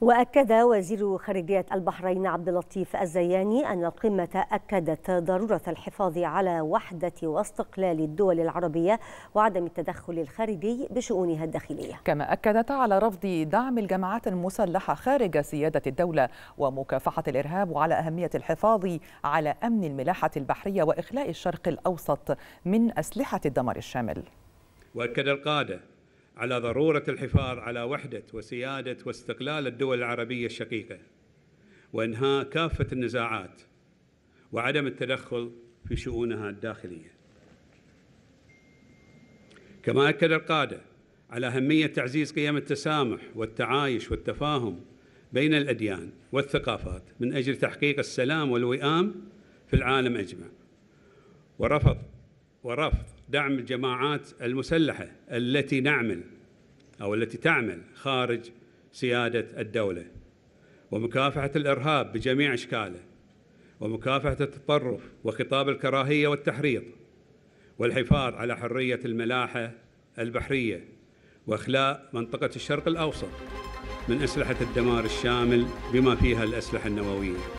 وأكد وزير خارجية البحرين عبد اللطيف الزياني أن القمة أكدت ضرورة الحفاظ على وحدة واستقلال الدول العربية وعدم التدخل الخارجي بشؤونها الداخلية كما أكدت على رفض دعم الجماعات المسلحة خارج سيادة الدولة ومكافحة الإرهاب وعلى أهمية الحفاظ على أمن الملاحة البحرية وإخلاء الشرق الأوسط من أسلحة الدمار الشامل وأكد القادة على ضروره الحفاظ على وحده وسياده واستقلال الدول العربيه الشقيقه وانهاء كافه النزاعات وعدم التدخل في شؤونها الداخليه كما اكد القاده على اهميه تعزيز قيم التسامح والتعايش والتفاهم بين الاديان والثقافات من اجل تحقيق السلام والوئام في العالم اجمع ورفض ورفض دعم الجماعات المسلحة التي نعمل أو التي تعمل خارج سيادة الدولة ومكافحة الإرهاب بجميع أشكاله ومكافحة التطرف وخطاب الكراهية والتحريض والحفاظ على حرية الملاحة البحرية وإخلاء منطقة الشرق الأوسط من أسلحة الدمار الشامل بما فيها الأسلحة النووية